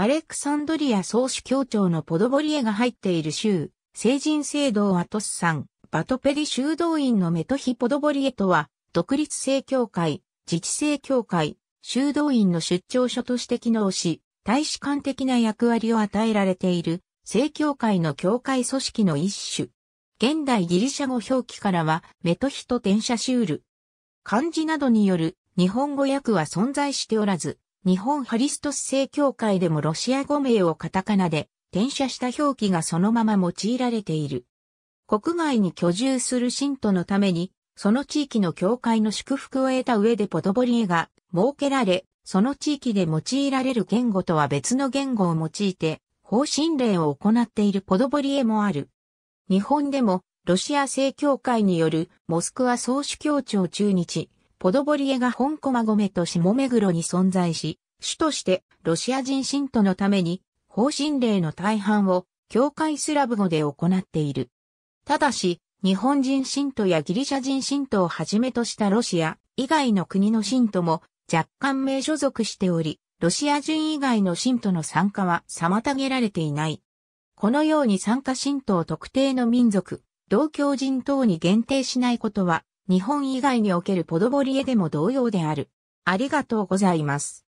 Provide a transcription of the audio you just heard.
アレクサンドリア総主教庁のポドボリエが入っている州、成人聖堂アトスさん、バトペリ修道院のメトヒポドボリエとは、独立正教会、自治正教会、修道院の出張所として機能し、大使館的な役割を与えられている、正教会の教会組織の一種。現代ギリシャ語表記からは、メトヒと転写シュール。漢字などによる日本語訳は存在しておらず、日本ハリストス正教会でもロシア語名をカタカナで転写した表記がそのまま用いられている。国外に居住する信徒のために、その地域の教会の祝福を得た上でポドボリエが設けられ、その地域で用いられる言語とは別の言語を用いて、方針令を行っているポドボリエもある。日本でも、ロシア正教会によるモスクワ総主教庁中日、ポドボリエが本駒込と下目黒に存在し、主としてロシア人信徒のために方針令の大半を教会スラブ語で行っている。ただし、日本人信徒やギリシャ人信徒をはじめとしたロシア以外の国の信徒も若干名所属しており、ロシア人以外の信徒の参加は妨げられていない。このように参加信徒を特定の民族、同教人等に限定しないことは日本以外におけるポドボリエでも同様である。ありがとうございます。